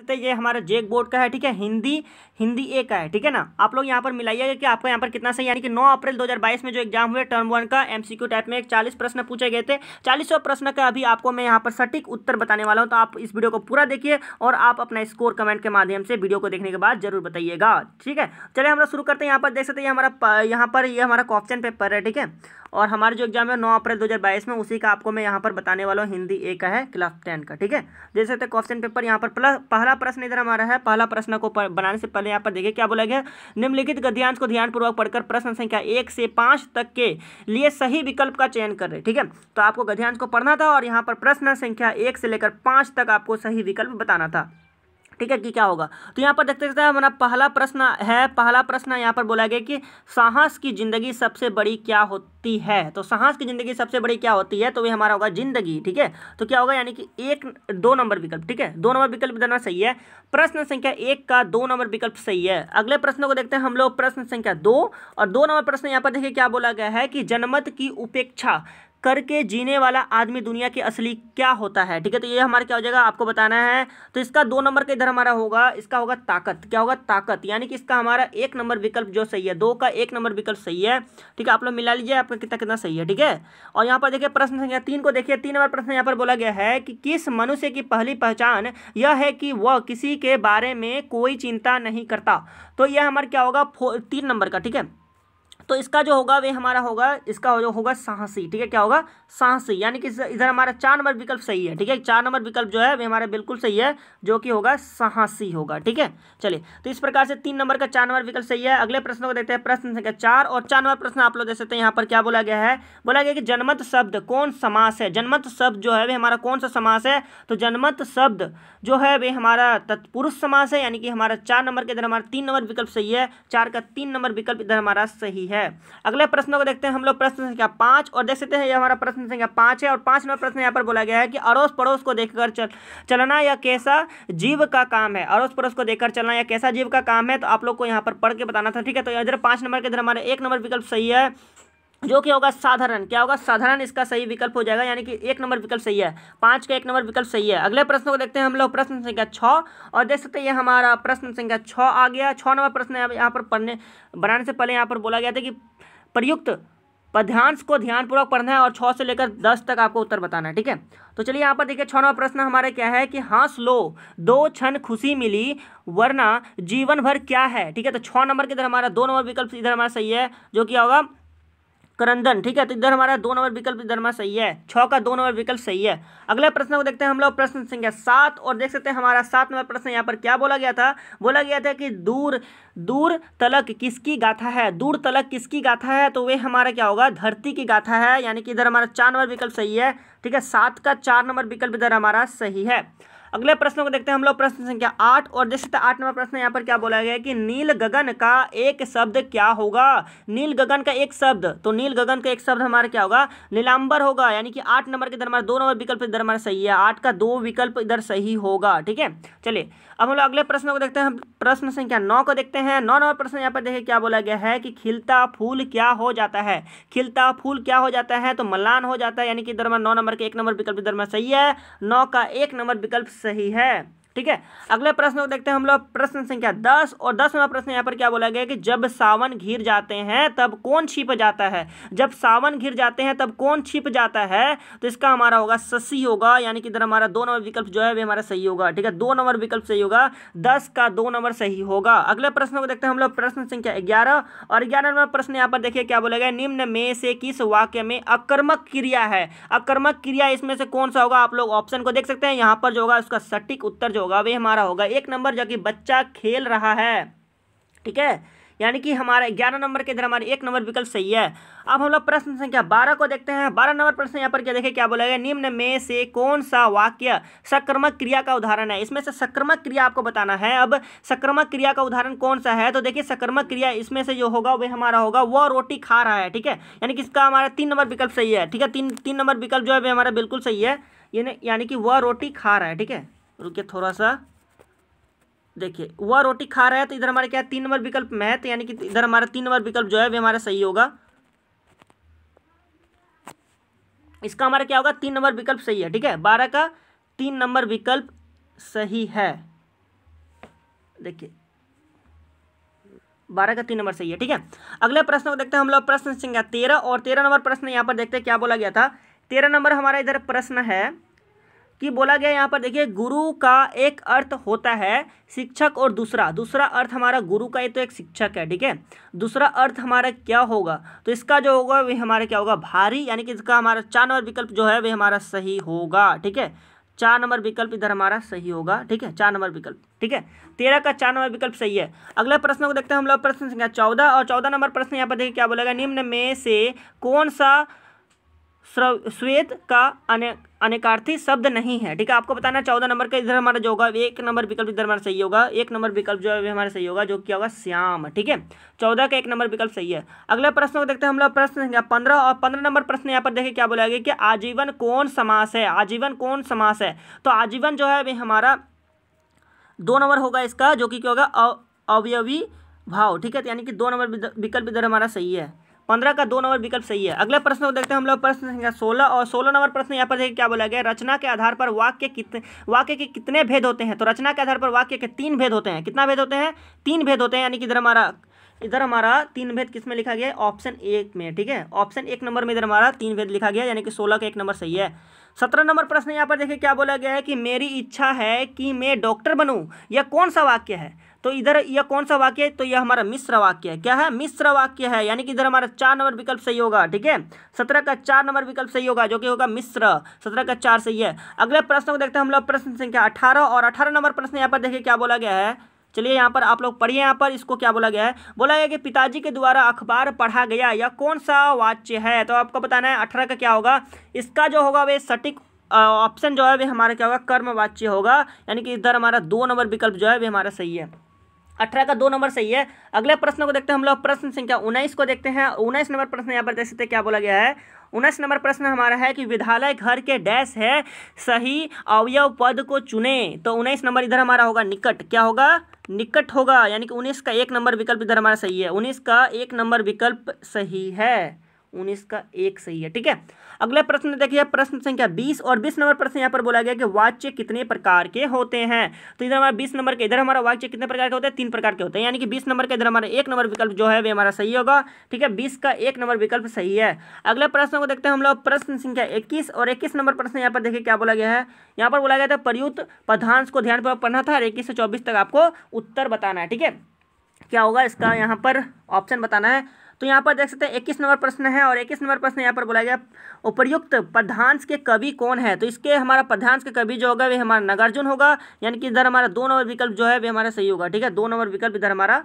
सकते तो हैं ये हमारा जेक बोर्ड का है ठीक है हिंदी हिंदी ए का है ठीक है ना आप लोग यहाँ पर मिलाइएगा कि आपका यहाँ पर कितना सही यानी कि 9 अप्रैल 2022 में जो एग्जाम हुए टर्म वन का एमसीक्यू टाइप में एक चालीस प्रश्न पूछे गए थे चालीसों प्रश्न का अभी आपको मैं यहाँ पर सटीक उत्तर बताने वाला हूँ तो आप इस वीडियो को पूरा देखिए और आप अपना स्कोर कमेंट के माध्यम से वीडियो को देखने के बाद जरूर बताइएगा ठीक है चले हम लोग शुरू करते हैं यहाँ पर देख सकते हैं हमारा यहाँ पर ये हमारा क्वेश्चन पेपर है ठीक है और हमारा जो एग्जाम है नौ अप्रैल बाईस में उसी का आपको मैं यहाँ पर बताने वाला हूँ हिंदी ए का है क्लास टेन का ठीक है देख सकते हैं क्वेश्चन पेपर यहाँ पर पहला प्रश्न इधर हमारा है पहला प्रश्न को बनाने से पहले यहाँ पर देखिए क्या बोला गया निम्नलिखित गद्यांश को ध्यानपूर्वक पढ़कर प्रश्न संख्या एक से पाँच तक के लिए सही विकल्प का चयन कर रहे ठीक है तो आपको गद्यांश को पढ़ना था और यहाँ पर प्रश्न संख्या एक से लेकर पाँच तक आपको सही विकल्प बताना था ठीक है कि क्या होगा तो यहाँ पर देखते हैं हमारा पहला प्रश्न है पहला प्रश्न यहाँ पर बोला गया कि साहस की जिंदगी सबसे बड़ी क्या होती है तो साहस की जिंदगी सबसे बड़ी क्या होती है तो वही हमारा होगा जिंदगी ठीक है तो क्या होगा यानी कि एक दो नंबर विकल्प ठीक है दो नंबर विकल्प देना सही है प्रश्न संख्या एक का दो नंबर विकल्प सही है अगले प्रश्न को देखते हैं हम लोग प्रश्न संख्या दो और दो नंबर प्रश्न यहाँ पर देखिए क्या बोला गया है कि जनमत की उपेक्षा करके जीने वाला आदमी दुनिया के असली क्या होता है ठीक है तो ये हमारा क्या हो जाएगा आपको बताना है तो इसका दो नंबर का इधर हमारा होगा इसका होगा ताकत क्या होगा ताकत यानी कि इसका हमारा एक नंबर विकल्प जो सही है दो का एक नंबर विकल्प सही है ठीक है आप लोग मिला लीजिए आपका कितना कितना सही है ठीक है और यहाँ पर देखिए प्रश्न संख्या तीन को देखिए तीन नंबर प्रश्न यहाँ पर बोला गया है कि किस मनुष्य की पहली पहचान यह है कि वह किसी के बारे में कोई चिंता नहीं करता तो यह हमारा क्या होगा तीन नंबर का ठीक है तो इसका जो होगा वे हमारा होगा इसका जो होगा साहसी ठीक है क्या होगा साहसी यानी कि इधर हमारा चार नंबर विकल्प सही है ठीक है चार नंबर विकल्प जो है वे हमारा बिल्कुल सही है जो कि होगा साहसी होगा ठीक है चलिए तो इस प्रकार से तीन नंबर का चार नंबर विकल्प सही है अगले प्रश्न को देखते हैं प्रश्न संख्या चार और चार नंबर प्रश्न आप लोग देख सकते हैं यहाँ पर क्या बोला गया है बोला गया कि जनमत शब्द कौन समास है जनमत शब्द जो है वे हमारा कौन सा समास है तो जनमत शब्द जो है वे हमारा तत्पुरुष समास है यानी कि हमारा चार नंबर के इधर हमारा तीन नंबर विकल्प सही है चार का तीन नंबर विकल्प इधर हमारा सही है है अगले प्रश्नों को देखते हैं हम लोग प्रश्न संख्या पाँच और देख सकते हैं ये हमारा प्रश्न संख्या पाँच है और पाँच नंबर प्रश्न यहाँ पर बोला गया है कि अड़ोस पड़ोस को देखकर चल, चलना या कैसा जीव का काम है अड़ोस पड़ोस को देखकर चलना या कैसा जीव का काम है तो आप लोग को यहाँ पर पढ़ के बताना था ठीक है तो इधर पाँच नंबर के इधर हमारे एक नंबर विकल्प सही है जो कि होगा साधारण क्या होगा साधारण इसका सही विकल्प हो जाएगा यानी कि एक नंबर विकल्प सही है पाँच का एक नंबर विकल्प सही है अगले प्रश्न को देखते हैं हम लोग प्रश्न संख्या छः और देख सकते हैं ये हमारा प्रश्न संख्या छः आ गया छः नंबर प्रश्न यहाँ पर पढ़ने बनाने से पहले यहाँ पर बोला गया था कि प्रयुक्त पद्यांश को ध्यानपूर्वक पढ़ना है और छः से लेकर दस तक आपको उत्तर बताना है ठीक है तो चलिए यहाँ पर देखिए छः नंबर प्रश्न हमारा क्या है कि हाँस लो दो क्षण खुशी मिली वरना जीवन भर क्या है ठीक है तो छः नंबर के इधर हमारा दो नंबर विकल्प इधर हमारा सही है जो क्या होगा करंदन ठीक है तो इधर हमारा दो नंबर विकल्प इधर हमारा सही है छः का दो नंबर विकल्प सही है अगले प्रश्न को देखते हैं हम लोग प्रश्न संख्या सात और देख सकते हैं हमारा सात नंबर प्रश्न यहाँ पर क्या बोला गया था बोला गया था कि दूर दूर तलक किसकी गाथा है दूर तलक किसकी गाथा है तो वे हमारा क्या होगा धरती की गाथा है यानी कि इधर हमारा चार नंबर विकल्प सही है ठीक है सात का चार नंबर विकल्प इधर हमारा सही है अगले प्रश्नों को देखते हैं हम लोग प्रश्न संख्या आठ और देख सकते आठ नंबर प्रश्न यहाँ पर क्या बोला गया है कि नील गगन का एक शब्द क्या होगा नील गगन का एक शब्द तो नील गगन का एक शब्द हमारा क्या होगा नीलांबर होगा यानी कि आठ नंबर के दरमार दो नंबर विकल्प इधर हमारा सही है आठ का दो विकल्प इधर सही होगा ठीक है चलिए अब हम लोग अगले प्रश्न को देखते हैं प्रश्न संख्या नौ को देखते हैं नौ नंबर प्रश्न यहाँ पर देखिए क्या बोला गया है कि खिलता फूल क्या हो जाता है खिलता फूल क्या हो जाता है तो मलान हो जाता है यानी कि दरमा नौ नंबर के एक नंबर विकल्प दरमा सही है नौ का एक नंबर विकल्प सही है ठीक है अगला प्रश्न देखते हैं हम लोग प्रश्न संख्या दस और दस नंबर प्रश्न यहाँ पर क्या बोला गया कि जब सावन घिर जाते हैं तब कौन छिप जाता है जब सावन घिर जाते हैं तब कौन छिप जाता है तो इसका हमारा होगा शशि होगा यानी कि इधर हमारा दो नंबर विकल्प जो है वे हमारा सही होगा ठीक है दो नंबर विकल्प सही होगा दस का दो नंबर सही होगा अगले प्रश्न को देखते हैं हम लोग प्रश्न संख्या ग्यारह और ग्यारह नंबर प्रश्न यहाँ पर देखिए क्या बोला गया निम्न में से किस वाक्य में अक्रमक क्रिया है अक्रमक क्रिया इसमें से कौन सा होगा आप लोग ऑप्शन को देख सकते हैं यहाँ पर जो होगा उसका सटीक उत्तर जो होगा होगा वे हमारा होगा एक नंबर जो कि बच्चा खेल रहा है ठीक है यानी कि हमारे ग्यारह नंबर के अंदर हमारे एक नंबर विकल्प सही है अब हम लोग प्रश्न संख्या बारह को देखते हैं बारह नंबर प्रश्न यहाँ पर क्या देखें क्या बोला गया निम्न में से कौन सा वाक्य सक्रमक क्रिया का उदाहरण है इसमें से सक्रमक क्रिया आपको बताना है अब सक्रमक क्रिया का उदाहरण कौन सा है तो देखिए सक्रमक क्रिया इसमें से जो होगा वह हमारा होगा वह रोटी खा रहा है ठीक है यानी कि इसका हमारा तीन नंबर विकल्प सही है ठीक है तीन तीन नंबर विकल्प जो है वह हमारा बिल्कुल सही है यानी कि वह रोटी खा रहा है ठीक है रुकिए थोड़ा सा देखिए वह रोटी खा रहा है तो इधर हमारे क्या तीन नंबर विकल्प में है तो यानी कि इधर हमारा तीन नंबर विकल्प जो है वे हमारा सही होगा इसका हमारा क्या होगा तीन नंबर विकल्प सही है ठीक है बारह का तीन नंबर विकल्प सही है देखिए बारह का तीन नंबर सही है ठीक है अगले प्रश्न को देखते हैं हम लोग प्रश्न संख्या तेरह और तेरह नंबर प्रश्न यहाँ पर देखते हैं क्या बोला गया था तेरह नंबर हमारा इधर प्रश्न है कि बोला गया यहाँ पर देखिए गुरु का एक अर्थ होता है शिक्षक और दूसरा दूसरा अर्थ हमारा गुरु का ये तो एक शिक्षक है ठीक है दूसरा अर्थ हमारा क्या होगा तो इसका जो होगा वह हमारा क्या होगा भारी यानी कि इसका हमारा चार नंबर विकल्प जो है वह हमारा सही होगा ठीक है चार नंबर विकल्प इधर हमारा सही होगा ठीक है चार नंबर विकल्प ठीक है तेरह का चार नंबर विकल्प सही है अगला प्रश्न को देखते हैं हम लोग प्रश्न संख्या चौदह और चौदह नंबर प्रश्न यहाँ पर देखिए क्या बोलेगा निम्न में से कौन सा श्वेत का अने अनेकार्थी शब्द नहीं है ठीक है आपको बताना चौदह नंबर का इधर हमारा जो होगा एक नंबर विकल्प इधर हमारा सही होगा एक नंबर विकल्प जो है हमारा सही होगा जो क्या होगा श्याम ठीक है चौदह का एक नंबर विकल्प सही है अगला प्रश्न को देखते हैं हम लोग प्रश्न पंद्रह और पंद्रह नंबर प्रश्न यहाँ पर देखें क्या बोला गया कि आजीवन कौन समास है आजीवन कौन समास है तो आजीवन जो है हमारा दो नंबर होगा इसका जो कि क्या होगा अवयवी भाव ठीक है तो यानी कि दो नंबर विकल्प इधर हमारा सही है पंद्रह का दो नंबर विकल्प सही है अगला प्रश्न को देखते हैं हम लोग प्रश्न संख्या सोलह और सोलह नंबर प्रश्न यहाँ पर देखिए क्या बोला गया रचना के आधार पर वाक्य कितने वाक्य के कितने भेद होते हैं तो रचना के आधार पर वाक्य के तीन भेद होते हैं कितना भेद होते हैं तीन भेद होते हैं यानी कि इधर हमारा इधर हमारा तीन भेद किस में लिखा गया ऑप्शन एक में ठीक है ऑप्शन एक नंबर में इधर हमारा तीन भेद लिखा गया यानी कि सोलह का एक नंबर सही है सत्रह नंबर प्रश्न यहाँ पर देखिए क्या बोला गया है कि मेरी इच्छा है कि मैं डॉक्टर बनूँ यह कौन सा वाक्य है तो इधर यह कौन सा वाक्य है तो यह हमारा मिश्र वाक्य है क्या है मिश्र वाक्य है यानी कि इधर हमारा चार नंबर विकल्प सही होगा ठीक है सत्रह का चार नंबर विकल्प सही होगा जो कि होगा मिश्र सत्रह का चार सही है अगले प्रश्न को देखते हैं हम लोग प्रश्न संख्या अठारह और अठारह नंबर प्रश्न यहाँ पर देखिए क्या बोला गया है चलिए यहाँ पर आप लोग पढ़िए यहाँ पर इसको क्या बोला गया है बोला गया कि पिताजी के द्वारा अखबार पढ़ा गया यह कौन सा वाच्य है तो आपको बताना है अठारह का क्या होगा इसका जो होगा वे सटीक ऑप्शन जो है वे हमारा क्या होगा कर्मवाच्य होगा यानी कि इधर हमारा दो नंबर विकल्प जो है वे हमारा सही है अठारह का दो नंबर सही है अगले प्रश्न को देखते हैं हम लोग प्रश्न संख्या उन्नीस को देखते हैं उन्नीस नंबर प्रश्न यहाँ पर देख सकते हैं क्या बोला गया है उन्नीस नंबर प्रश्न हमारा है कि विद्यालय घर के डैश है सही अवयव पद को चुने तो उन्नीस नंबर इधर हमारा होगा निकट क्या होगा निकट होगा यानी कि उन्नीस का एक नंबर विकल्प इधर हमारा सही है उन्नीस का एक नंबर विकल्प सही है उन्नीस का एक सही है ठीक है अगला प्रश्न देखिए प्रश्न संख्या बीस और बीस नंबर प्रश्न यहाँ पर बोला गया कि वाच्य कितने प्रकार के होते हैं तो इधर हमारा बीस नंबर के इधर हमारा वाच्य कितने प्रकार के होते हैं तीन प्रकार के होते हैं यानी कि बीस नंबर का इधर हमारा एक नंबर विकल्प जो है वे हमारा सही होगा ठीक है बीस का एक नंबर विकल्प सही है अगला प्रश्न को देखते हैं हम लोग प्रश्न संख्या इक्कीस और इक्कीस नंबर प्रश्न यहाँ पर देखिए क्या बोला गया है यहाँ पर बोला गया था प्रयुक्त पदांश को ध्यान ध्यानपूर्वक पढ़ना था और इक्कीस से चौबीस तक आपको उत्तर बताना है ठीक है क्या होगा इसका यहाँ पर ऑप्शन बताना है तो यहाँ पर देख सकते हैं इक्कीस नंबर प्रश्न है और इक्कीस नंबर प्रश्न यहाँ पर बोला गया उपयुक्त प्रधानश के कवि कौन है तो इसके हमारा प्रधानश के कवि जो होगा वे हमारा नगार्जुन होगा यानी कि इधर हमारा दो नंबर विकल्प जो है वे हमारा सही होगा ठीक है दो नंबर विकल्प इधर हमारा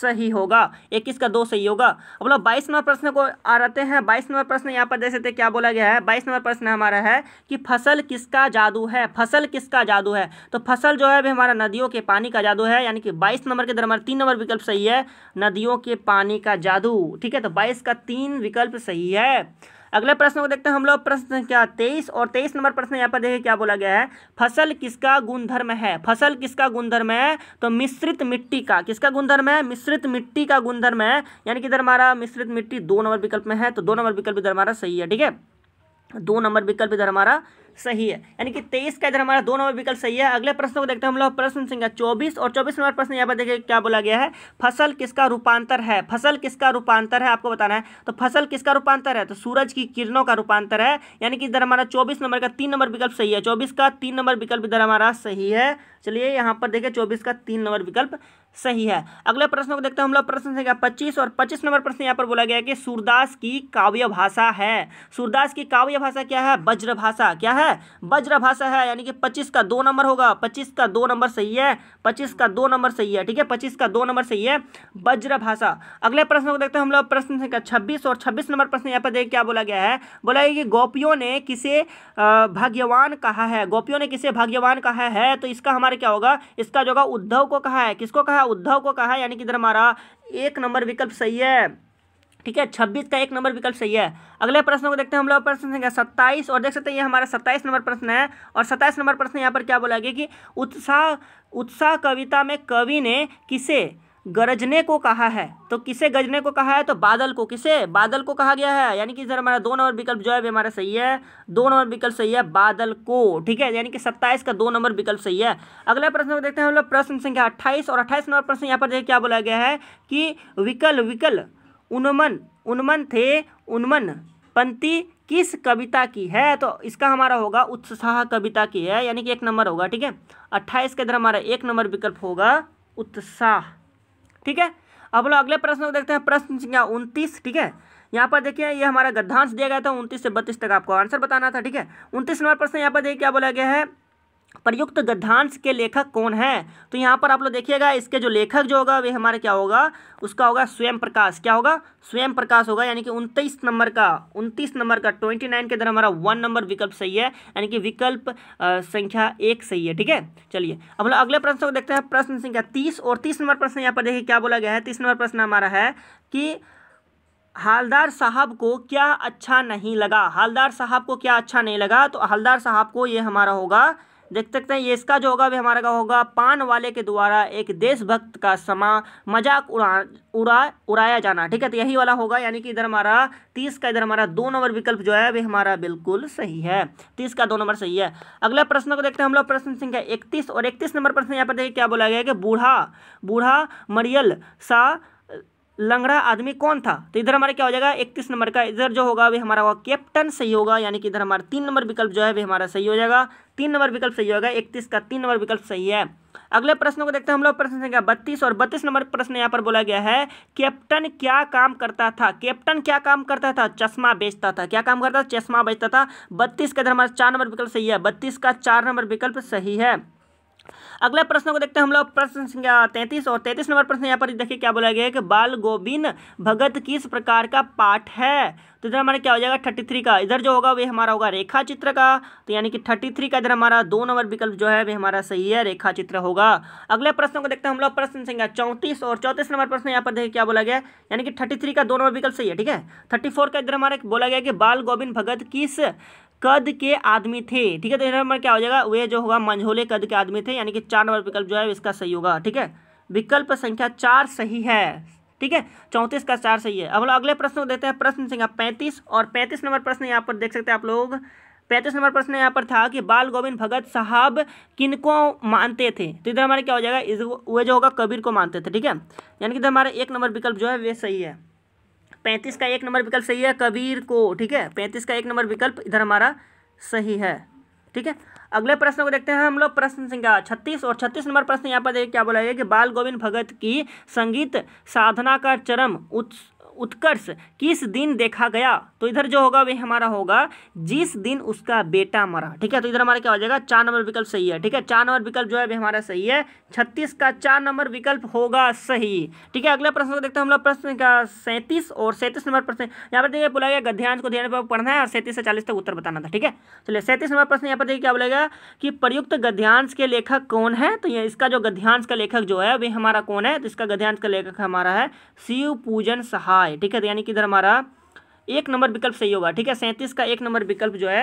सही होगा इक्कीस का दो सही होगा लोग बाईस नंबर प्रश्न को आ रहते हैं बाईस नंबर प्रश्न यहाँ पर देख सकते क्या बोला गया है बाईस नंबर प्रश्न हमारा है कि फसल किसका जादू है फसल किसका जादू है तो फसल जो है भी हमारा नदियों के पानी का जादू है यानी कि बाईस नंबर के दरमार तीन नंबर विकल्प सही है नदियों के पानी का जादू ठीक है तो बाईस का तीन विकल्प सही है अगले प्रश्न को देखते हैं हम लोग प्रश्न संख्या तेईस और तेईस नंबर प्रश्न यहाँ पर देखिए क्या बोला गया है फसल किसका गुणधर्म है फसल किसका गुणधर्म है तो मिश्रित मिट्टी का किसका गुणधर्म है मिश्रित मिट्टी का गुणधर्म है यानी कि इधर हमारा मिश्रित मिट्टी दो नंबर विकल्प में है तो दो नंबर विकल्प इधर हमारा सही है ठीक है दो नंबर विकल्प इधर हमारा सही है यानी कि तेईस का इधर हमारा दो नंबर विकल्प सही है अगले प्रश्न को देखते हैं हम लोग प्रश्न संख्या चौबीस और चौबीस नंबर प्रश्न यहाँ पर देखिए क्या बोला गया है फसल किसका रूपांतर है फसल किसका रूपांतर है आपको बताना है तो फसल किसका रूपांतर है तो सूरज की किरणों का रूपांतर है यानी कि इधर हमारा चौबीस नंबर का तीन नंबर विकल्प सही है चौबीस का तीन नंबर विकल्प इधर हमारा सही है चलिए यहाँ पर देखिए चौबीस का तीन नंबर विकल्प सही है अगले प्रश्न को देखते हैं हम लोग प्रश्न संख्या पच्चीस और पच्चीस नंबर प्रश्न यहाँ पर बोला गया कि सूरदास की काव्य भाषा है सूरदास की काव्य भाषा क्या है वज्र भाषा क्या है वज्र भाषा है यानी कि पच्चीस का दो नंबर होगा पच्चीस का दो नंबर सही है पच्चीस का दो नंबर सही है ठीक है पच्चीस का दो नंबर सही है वज्र भाषा अगले प्रश्न को देखते हैं हम लोग प्रश्न संख्या छब्बीस और छब्बीस नंबर प्रश्न यहाँ पर देख क्या बोला गया है बोला गया कि गोपियों ने किसे भाग्यवान कहा है गोपियों ने किसे भाग्यवान कहा है तो इसका हमारे क्या होगा इसका जो होगा उद्धव को कहा है किसको कहा था उद्धव को कहा यानी कि इधर हमारा एक नंबर विकल्प सही है ठीक है छब्बीस का एक नंबर विकल्प सही है अगले प्रश्न को देखते हैं हम लोग प्रश्न संख्या सत्ताईस और देख सकते हैं ये हमारा सत्ताईस नंबर प्रश्न है और सत्ताईस नंबर प्रश्न यहाँ पर क्या बोला गया कि उत्साह उत्साह कविता में कवि ने किसे गरजने को कहा है तो किसे गरजने को कहा है तो बादल को किसे बादल को कहा गया है यानी कि इधर हमारा दो नंबर विकल्प जो है हमारा सही है दो नंबर विकल्प सही है बादल को ठीक है यानी कि सत्ताईस का दो नंबर विकल्प सही है अगला प्रश्न देखते हैं हम लोग प्रश्न संख्या अट्ठाईस और अट्ठाईस नंबर प्रश्न यहाँ पर देखिए क्या बोला गया है कि विकल विकल उन्मन उन्मन थे उन्मन पंक्ति किस कविता की है तो इसका हमारा होगा उत्साह कविता की है यानी कि एक नंबर होगा ठीक है अट्ठाईस के अंदर हमारा एक नंबर विकल्प होगा उत्साह ठीक है अब लोग अगले प्रश्न को देखते हैं प्रश्न संख्या उनतीस ठीक है यहाँ पर देखिए ये हमारा गद्धांश दिया गया था उनतीस से बत्तीस तक आपको आंसर बताना था ठीक है उनतीस नंबर प्रश्न यहाँ पर देखिए क्या बोला गया है प्रयुक्त गद्यांश के लेखक कौन है तो यहाँ पर आप लोग देखिएगा इसके जो लेखक जो होगा वे हमारे क्या होगा उसका होगा स्वयं प्रकाश क्या होगा स्वयं प्रकाश होगा यानी कि उनतीस नंबर का उनतीस नंबर का ट्वेंटी नाइन के अंदर हमारा वन नंबर विकल्प सही है यानी कि विकल्प संख्या एक सही है ठीक है चलिए अब लोग अगले प्रश्न को देखते हैं प्रश्न संख्या तीस और तीस नंबर प्रश्न यहाँ पर देखिए क्या बोला गया है तीस नंबर प्रश्न हमारा है कि हालदार साहब को क्या अच्छा नहीं लगा हालदार साहब को क्या अच्छा नहीं लगा तो हालदार साहब को ये हमारा होगा देख सकते हैं ये इसका जो होगा भी हमारा का होगा पान वाले के द्वारा एक देशभक्त का समा मजाक उड़ा उड़ा उड़ाया जाना ठीक है तो यही वाला होगा यानी कि इधर हमारा तीस का इधर हमारा दो नंबर विकल्प जो है वे हमारा बिल्कुल सही है तीस का दो नंबर सही है अगला प्रश्न को देखते हैं हम लोग प्रश्न संख्या इकतीस और इकतीस नंबर प्रश्न यहाँ पर देखिए क्या बोला गया कि बूढ़ा बूढ़ा मरियल सा लंगड़ा आदमी कौन था तो इधर हमारा क्या हो जाएगा इकतीस नंबर का इधर जो होगा वे हमारा होगा कैप्टन सही होगा यानी कि इधर हमारा तीन नंबर विकल्प जो है वे हमारा सही हो जाएगा तीन नंबर विकल्प सही होगा इकतीस का तीन नंबर विकल्प सही है अगले प्रश्न को देखते हैं हम लोग प्रश्न संख्या बत्तीस और बत्तीस नंबर प्रश्न यहाँ पर बोला गया है कैप्टन क्या काम करता था कैप्टन क्या काम करता था चश्मा बेचता था क्या काम करता था चश्मा बेचता था बत्तीस का इधर हमारा चार नंबर विकल्प सही है बत्तीस का चार नंबर विकल्प सही है अगला प्रश्न को देखते हैं हम लोग प्रश्न संख्या तैंतीस और तैंतीस नंबर प्रश्न यहाँ पर देखिए क्या बोला गया है कि बाल गोविंद भगत किस प्रकार का पाठ है तो इधर हमारा क्या हो जाएगा थर्टी थ्री का इधर जो होगा वे हमारा होगा रेखा चित्र का तो यानी कि थर्टी थ्री का इधर हमारा दो नंबर विकल्प जो है वे हमारा सही है रेखा चित्र होगा अगले प्रश्न को देखते हैं हम लोग प्रश्न संख्या चौंतीस और चौंतीस नंबर प्रश्न यहाँ पर देखिए क्या बोला गया यानी कि थर्टी थ्री का दो नंबर विकल्प सही है ठीक है थर्टी फोर का इधर हमारा बोला गया कि बाल गोविंद भगत किस कद के आदमी थे ठीक है तो नंबर क्या हो जाएगा वे जो होगा मंझोले कद के आदमी थे यानी कि चार नंबर विकल्प जो है इसका सही होगा ठीक है विकल्प संख्या चार सही है ठीक है चौंतीस का चार सही है अब लोग अगले प्रश्न को देते हैं प्रश्न संख्या पैंतीस और पैंतीस नंबर प्रश्न यहाँ पर देख सकते हैं आप लोग पैंतीस नंबर प्रश्न यहाँ पर था कि बाल गोविंद भगत साहब किनको मानते थे तो इधर हमारे क्या हो जाएगा वे जो होगा कबीर को मानते थे ठीक है यानी कि इधर हमारे एक नंबर विकल्प जो है वे सही है पैंतीस का एक नंबर विकल्प सही है कबीर को ठीक है पैंतीस का एक नंबर विकल्प इधर हमारा सही है ठीक है अगले प्रश्न को देखते हैं हम लोग प्रश्न संख्या छत्तीस और छत्तीस नंबर प्रश्न यहाँ पर देखिए क्या बोला गया कि बाल गोविंद भगत की संगीत साधना का चरम उत्कर्ष किस दिन देखा गया तो इधर जो होगा वह हमारा होगा जिस दिन उसका बेटा मरा ठीक है तो इधर हमारा क्या हो जाएगा चार नंबर विकल्प सही है ठीक है चार नंबर विकल्प जो है वह हमारा सही है छत्तीस का चार नंबर विकल्प होगा सही ठीक है अगला प्रश्न को देखते हैं हम लोग प्रश्न का सैंतीस और सैंतीस नंबर प्रश्न यहाँ पर देखिए बोला गया गद्यांश को ध्यान पर पढ़ना है और सैंतीस से चालीस तक उत्तर बताना था ठीक है चलिए सैंतीस नंबर प्रश्न यहाँ पर देखिए क्या बोलेगा कि प्रयुक्त गध्यांश के लेखक कौन है तो इसका जो गध्यांश का लेखक जो है वे हमारा कौन है तो इसका गध्यांश का लेखक हमारा है शिव पूजन सहाय रहा है ठीक है तो यानी कि इधर हमारा एक नंबर विकल्प सही होगा ठीक है सैंतीस का एक नंबर विकल्प जो है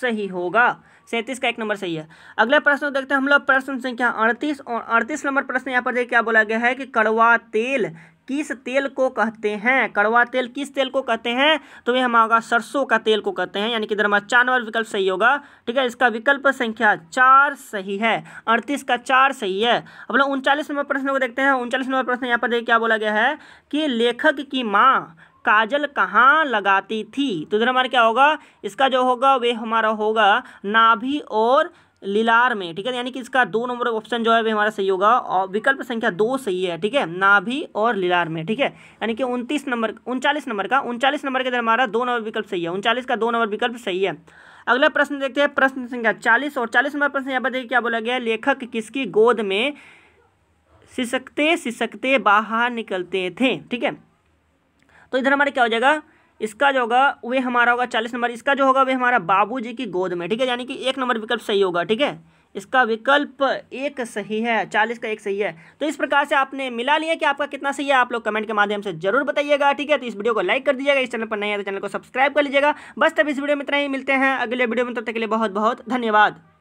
सही होगा सैंतीस का एक नंबर सही है अगला प्रश्न देखते हैं हम लोग प्रश्न संख्या अड़तीस और अड़तीस नंबर प्रश्न यहाँ पर देखिए क्या बोला गया है कि कड़वा तेल किस तेल को कहते हैं कड़वा तेल किस तेल को कहते हैं तो ये हमारा होगा सरसों का तेल को कहते हैं यानी कि इधर हमारा चार नंबर विकल्प सही होगा ठीक है इसका विकल्प संख्या चार सही है अड़तीस का चार सही है अब लोग उनचालीस नंबर प्रश्न को देखते हैं उनचालीस नंबर प्रश्न यहाँ पर देखिए क्या बोला गया है कि लेखक की माँ काजल कहाँ लगाती थी तो इधर हमारा क्या होगा इसका जो होगा वे हमारा होगा नाभी और लिलार में ठीक है यानी कि इसका दो नंबर ऑप्शन जो है हमारा सही होगा और विकल्प संख्या दो सही है ठीक है नाभि और लिलार में ठीक है यानी कि उनतीस नंबर उनचालीस नंबर का उनचालीस नंबर के अंदर हमारा दो नंबर विकल्प सही है उनचालीस का दो नंबर विकल्प सही है अगला प्रश्न देखते हैं प्रश्न संख्या चालीस और चालीस नंबर प्रश्न यहाँ पर देखिए क्या बोला गया लेखक किसकी गोद में सिसकते सिसकते बाहर निकलते थे ठीक है तो इधर हमारे क्या हो जाएगा इसका जो होगा वे हमारा होगा चालीस नंबर इसका जो होगा वे हमारा जी की गोद में ठीक है यानी कि एक नंबर विकल्प सही होगा ठीक है इसका विकल्प एक सही है चालीस का एक सही है तो इस प्रकार से आपने मिला लिया कि आपका कितना सही है आप लोग कमेंट के माध्यम से जरूर बताइएगा ठीक है तो इस वीडियो को लाइक कर दीजिएगा इस चैनल पर नहीं है तो चैनल को सब्सक्राइब कर लीजिएगा बस तब इस वीडियो में इतना ही मिलते हैं अगले वीडियो में तब तो तक के लिए बहुत बहुत धन्यवाद